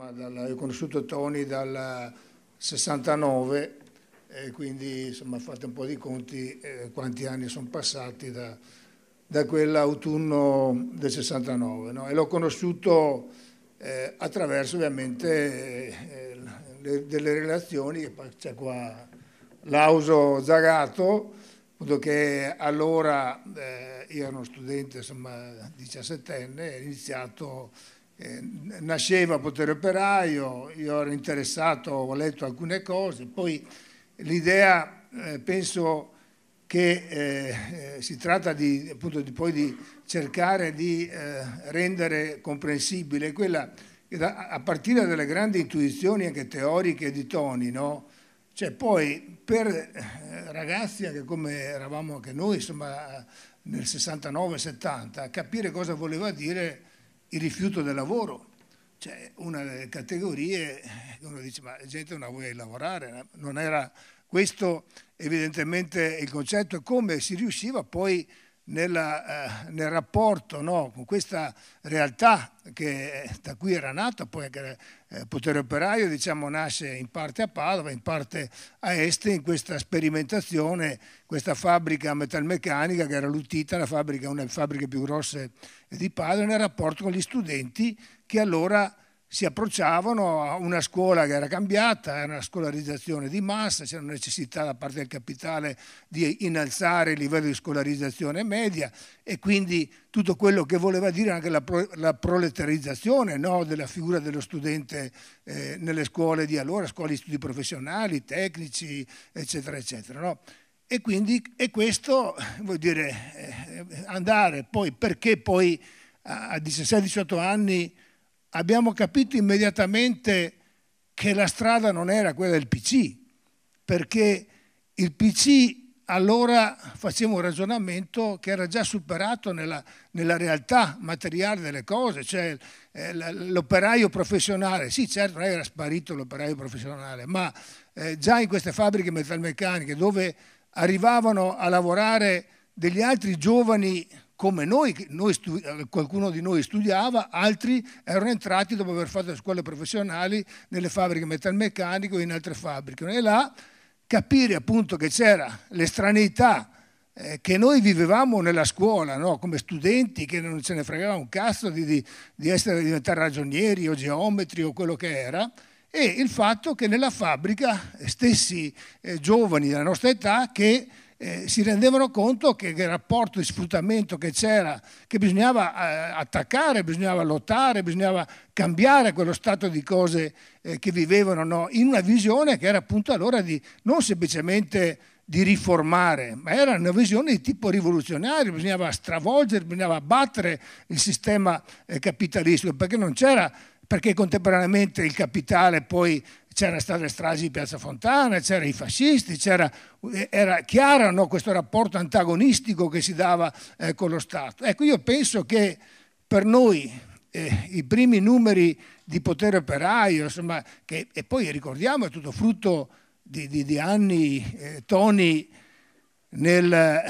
ma dal, ho conosciuto Tony dal 69 e quindi insomma fate un po' di conti eh, quanti anni sono passati da, da quell'autunno del 69 no? e l'ho conosciuto eh, attraverso ovviamente eh, le, delle relazioni, che c'è qua Lauso Zagato che allora eh, io ero uno studente insomma 17enne, è iniziato eh, nasceva Potere Operaio, io ero interessato, ho letto alcune cose, poi l'idea eh, penso che eh, eh si tratta di, appunto di, poi di cercare di eh, rendere comprensibile quella a partire dalle grandi intuizioni anche teoriche di Toni, no? Cioè poi per ragazzi anche come eravamo anche noi, insomma nel 69-70, capire cosa voleva dire il rifiuto del lavoro. cioè una delle categorie che uno dice ma la gente non ha voglia di lavorare, non era questo evidentemente il concetto, e come si riusciva poi a nella, eh, nel rapporto no, con questa realtà che eh, da cui era nata, poi anche eh, Potere Operaio diciamo, nasce in parte a Padova, in parte a Est, in questa sperimentazione, questa fabbrica metalmeccanica che era l'Utita, una delle fabbriche più grosse di Padova, nel rapporto con gli studenti che allora si approcciavano a una scuola che era cambiata, era una scolarizzazione di massa, c'era una necessità da parte del capitale di innalzare il livello di scolarizzazione media e quindi tutto quello che voleva dire anche la, pro, la proletarizzazione no, della figura dello studente eh, nelle scuole di allora, scuole di studi professionali, tecnici, eccetera, eccetera. No? E quindi e questo vuol dire eh, andare poi, perché poi a 16 18 anni abbiamo capito immediatamente che la strada non era quella del PC, perché il PC allora faceva un ragionamento che era già superato nella, nella realtà materiale delle cose, cioè eh, l'operaio professionale, sì certo era sparito l'operaio professionale, ma eh, già in queste fabbriche metalmeccaniche dove arrivavano a lavorare degli altri giovani come noi, noi eh, qualcuno di noi studiava, altri erano entrati dopo aver fatto le scuole professionali nelle fabbriche metalmeccaniche o in altre fabbriche. E là capire appunto che c'era l'estraneità eh, che noi vivevamo nella scuola, no? come studenti che non ce ne fregava un cazzo di, di, di, essere, di diventare ragionieri o geometri o quello che era, e il fatto che nella fabbrica stessi eh, giovani della nostra età che eh, si rendevano conto che il rapporto di sfruttamento che c'era, che bisognava eh, attaccare, bisognava lottare, bisognava cambiare quello stato di cose eh, che vivevano, no? in una visione che era appunto allora di non semplicemente di riformare, ma era una visione di tipo rivoluzionario, bisognava stravolgere, bisognava abbattere il sistema eh, capitalistico, perché non c'era perché contemporaneamente il capitale poi c'era stata le stragi di Piazza Fontana, c'erano i fascisti, era chiaro no, questo rapporto antagonistico che si dava eh, con lo Stato. Ecco, io penso che per noi eh, i primi numeri di potere operaio, insomma, che, e poi ricordiamo è tutto frutto di, di, di anni eh, toni nel,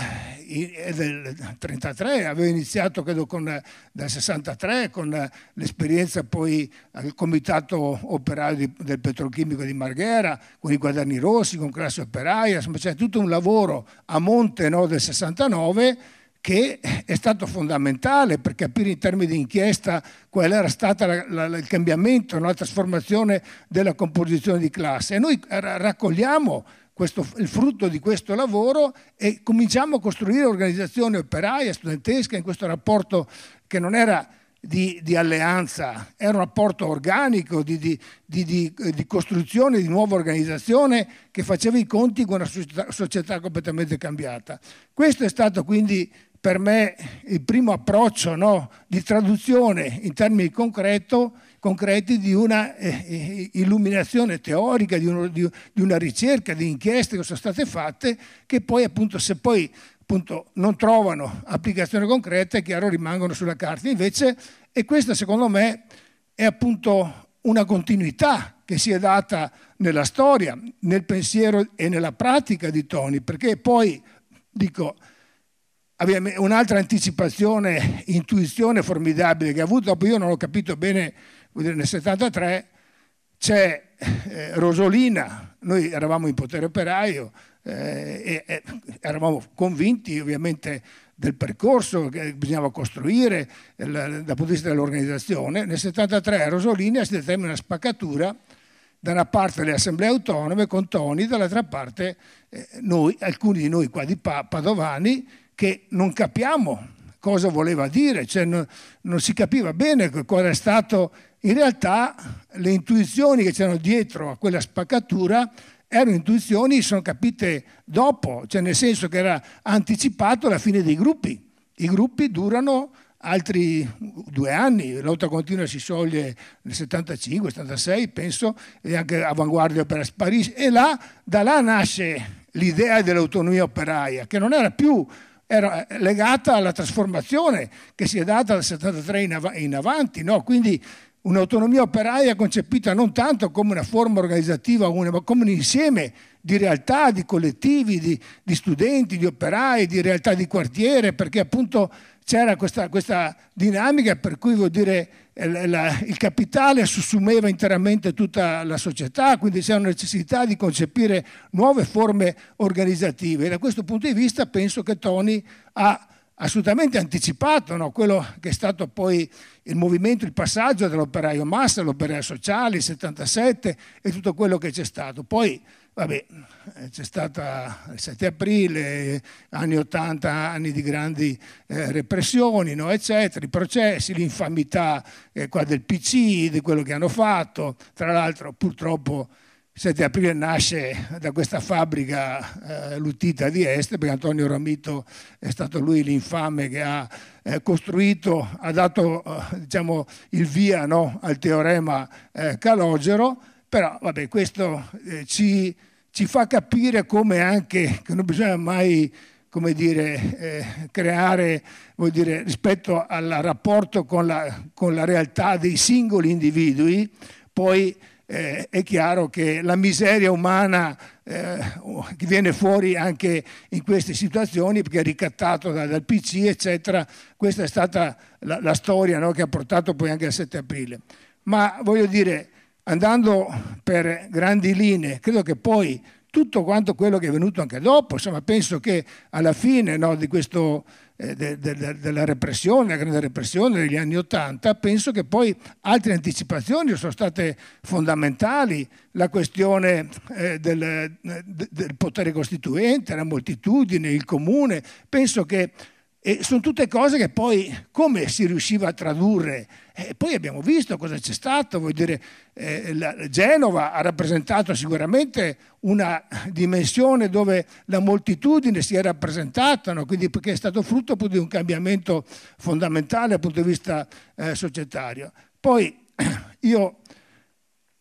1933, eh, eh, avevo iniziato credo con, eh, dal 1963 con l'esperienza poi al comitato operaio di, del petrochimico di Marghera, con i guadagni rossi, con classe operaia, insomma c'è tutto un lavoro a monte no, del 69 che è stato fondamentale per capire in termini di inchiesta qual era stato il cambiamento, la trasformazione della composizione di classe. E noi raccogliamo questo, il frutto di questo lavoro e cominciamo a costruire organizzazioni operaia, studentesche, in questo rapporto che non era di, di alleanza, era un rapporto organico di, di, eh, di, costruzione di nuova organizzazione che faceva i conti con una società, società completamente cambiata. Questo è stato quindi per me il primo approccio no, di traduzione in termini concreti concreti di una eh, eh, illuminazione teorica, di, uno, di, di, una ricerca, di inchieste che sono state fatte, che poi appunto se poi appunto, non trovano applicazione concreta è chiaro rimangono sulla carta invece e questa secondo me è appunto una continuità che si è data nella storia, nel pensiero e nella pratica di Tony, perché poi, dico, un'altra anticipazione, intuizione formidabile che ha avuto, dopo io non ho capito bene dire, nel 73 c'è eh, Rosolina, noi eravamo in potere operaio eh, e, e eravamo convinti ovviamente del percorso che bisognava costruire eh, dal punto di vista dell'organizzazione. Nel 73 a Rosolina si determina una spaccatura da una parte le assemblee autonome con Toni, dall'altra parte eh, noi, alcuni di noi qua di Padovani, che non capiamo cosa voleva dire, cioè non, non si capiva bene qual è stato in realtà le intuizioni che c'erano dietro a quella spaccatura erano intuizioni che sono capite dopo, cioè nel senso che era anticipato la fine dei gruppi. I gruppi durano altri due anni, la lotta continua si scioglie nel 75, 76 penso, e anche Avanguardia Opera sparisce. e là, da là nasce l'idea dell'autonomia operaia, che non era più era legata alla trasformazione che si è data dal 73 in, av- in avanti, no? quindi Un'autonomia operaia concepita non tanto come una forma organizzativa una, ma come un insieme di realtà, di collettivi, di, di studenti, di operai, di realtà di quartiere, perché appunto c'era questa, questa, dinamica per cui vuol dire, eh, la, il capitale sussumeva interamente tutta la società, quindi c'era una necessità di concepire nuove forme organizzative. da questo punto di vista penso che Tony ha assolutamente anticipato no? quello che è stato poi il movimento, il passaggio dall'operaio massa all'operaio sociale, il 77 e tutto quello che c'è stato. Poi vabbè, eh, c'è stata il 7 aprile, anni 80, anni di grandi eh, repressioni, no? eccetera, i processi, l'infamità eh, del PC, di quello che hanno fatto, tra l'altro purtroppo il 7 aprile nasce da questa fabbrica eh, luttita di Est, perché Antonio Ramito è stato lui l'infame che ha eh, costruito, ha dato eh, diciamo, il via no, al teorema eh, Calogero, però vabbè, questo eh, ci, ci, fa capire come anche che non bisogna mai come dire, eh, creare dire, rispetto al rapporto con la, con la realtà dei singoli individui, poi eh, è chiaro che la miseria umana eh, viene fuori anche in queste situazioni, perché è ricattato da, dal PC, eccetera, questa è stata la, la storia no, che ha portato poi anche al 7 aprile. Ma voglio dire, andando per grandi linee, credo che poi tutto quanto quello che è venuto anche dopo, insomma penso che alla fine no, di questo eh, de, de, della repressione, la grande repressione degli anni Ottanta, penso che poi altre anticipazioni sono state fondamentali, la questione eh, del, eh, del potere costituente, la moltitudine, il comune, penso che e sono tutte cose che poi come si riusciva a tradurre? E eh, poi abbiamo visto cosa c'è stato, vuol dire eh, la, Genova ha rappresentato sicuramente una dimensione dove la moltitudine si è rappresentata, no? quindi perché è stato frutto di un cambiamento fondamentale dal punto di vista eh, societario. Poi io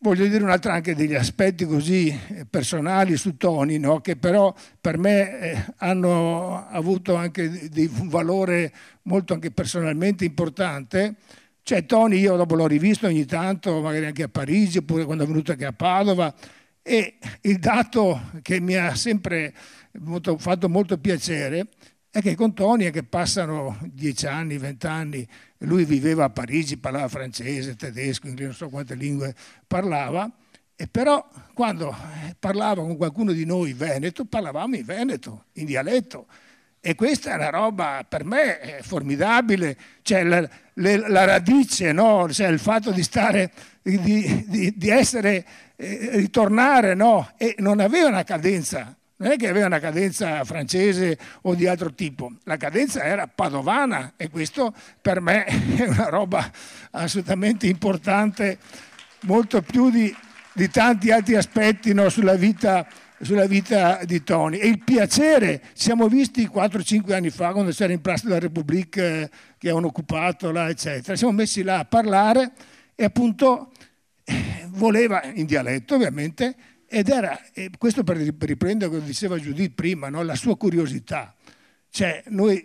voglio dire un'altra anche degli aspetti così eh, personali su Tony, no? che però per me eh, hanno avuto anche un valore molto anche personalmente importante. Cioè Tony io dopo l'ho rivisto ogni tanto, magari anche a Parigi, oppure quando è venuto anche a Padova, e il dato che mi ha sempre fatto molto piacere è che con Tony è che passano dieci anni, vent'anni, lui viveva a Parigi, parlava francese, tedesco, inglese, non so quante lingue parlava, e però quando eh, parlava con qualcuno di noi veneto, parlavamo in veneto, in dialetto. E questa è una roba per me eh, formidabile, cioè la, le, la radice, no? cioè, il fatto di, stare, di, di, di essere, eh, ritornare, no? e non aveva una cadenza non è che aveva una cadenza francese o di altro tipo, la cadenza era padovana e questo per me è una roba assolutamente importante, molto più di, di tanti altri aspetti no, sulla, vita, sulla, vita, di Tony. E il piacere, ci siamo visti 4-5 anni fa quando c'era in Place della Repubblica eh, che avevano occupato là, eccetera, siamo messi là a parlare e appunto eh, voleva, in dialetto ovviamente, ed era, questo per riprendere quello che diceva Giudì prima, no? la sua curiosità. Cioè, noi,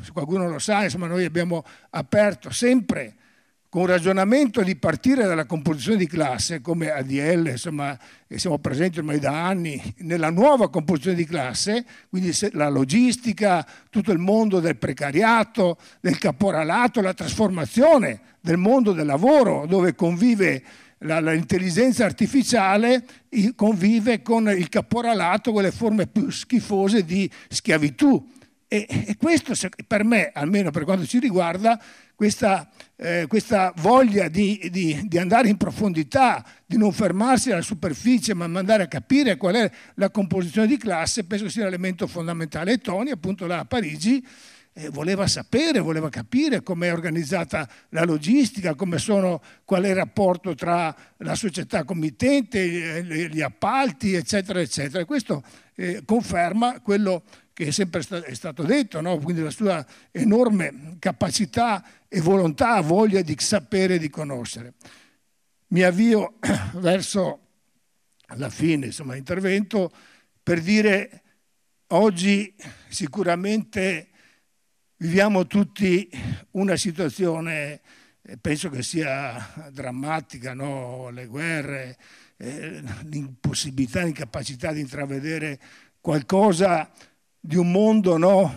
se qualcuno lo sa, insomma, noi abbiamo aperto sempre con un ragionamento di partire dalla composizione di classe, come ADL, insomma, siamo presenti ormai da anni nella nuova composizione di classe, quindi la logistica, tutto il mondo del precariato, del caporalato, la trasformazione del mondo del lavoro, dove convive l'intelligenza artificiale convive con il caporalato, quelle forme più schifose di schiavitù. E, e questo per me, almeno per quanto ci riguarda, questa, eh, questa voglia di, di, di, andare in profondità, di non fermarsi alla superficie, ma andare a capire qual è la composizione di classe, penso sia un elemento fondamentale. E Tony, appunto là a Parigi, eh, voleva sapere, voleva capire com'è organizzata la logistica, come sono, qual è il rapporto tra la società committente, gli, eh, gli appalti, eccetera, eccetera. E Questo eh, conferma quello che è sempre sta, è stato detto, no? quindi la sua enorme capacità e volontà, voglia di sapere e di conoscere. Mi avvio verso la fine, insomma, intervento per dire oggi sicuramente Viviamo tutti una situazione, eh, penso che sia drammatica, no? le guerre, eh, l'impossibilità, l'incapacità di intravedere qualcosa di un mondo no?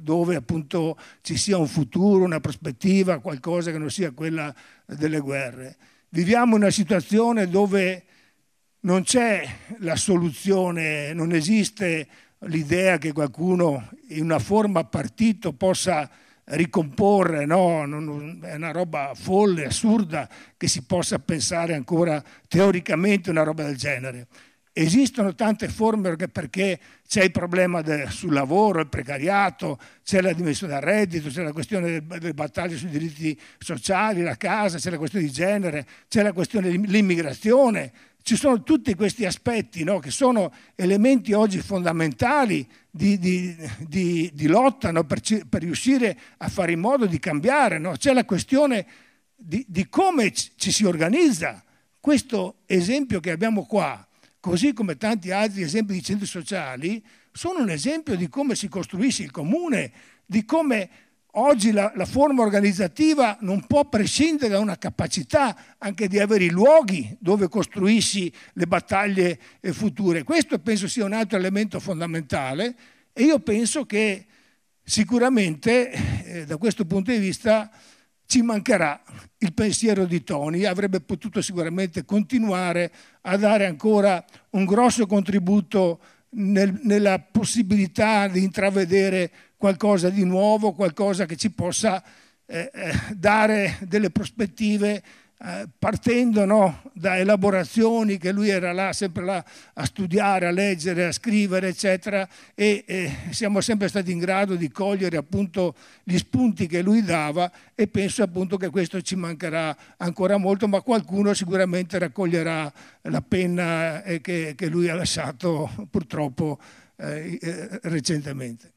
dove appunto ci sia un futuro, una prospettiva, qualcosa che non sia quella delle guerre. Viviamo una situazione dove non c'è la soluzione, non esiste l'idea che qualcuno in una forma partito possa ricomporre, no? è una roba folle, assurda che si possa pensare ancora teoricamente una roba del genere. Esistono tante forme perché c'è il problema del, sul lavoro, il precariato, c'è la dimensione del reddito, c'è la questione delle battaglie sui diritti sociali, la casa, c'è la questione di genere, c'è la questione dell'immigrazione, ci sono tutti questi aspetti no, che sono elementi oggi fondamentali di, di, di, di lotta no, per, per, riuscire a fare in modo di cambiare. No? C'è la questione di come ci si organizza. Questo esempio che abbiamo qua, così come tanti altri esempi di centri sociali, sono un esempio di come si costruisce il comune, di come Oggi la, la, forma organizzativa non può prescindere da una capacità anche di avere i luoghi dove costruisci le battaglie eh, future. Questo penso sia un altro elemento fondamentale e io penso che sicuramente eh, da questo punto di vista ci mancherà il pensiero di Tony, avrebbe potuto sicuramente continuare a dare ancora un grosso contributo nel, nella possibilità di intravedere qualcosa di nuovo, qualcosa che ci possa eh, eh, dare delle prospettive eh, partendo no, da elaborazioni che lui era là, sempre là a studiare, a leggere, a scrivere, eccetera, e eh, siamo sempre stati in grado di cogliere appunto gli spunti che lui dava e penso appunto che questo ci mancherà ancora molto, ma qualcuno sicuramente raccoglierà la penna eh, che, che lui ha lasciato purtroppo eh, recentemente.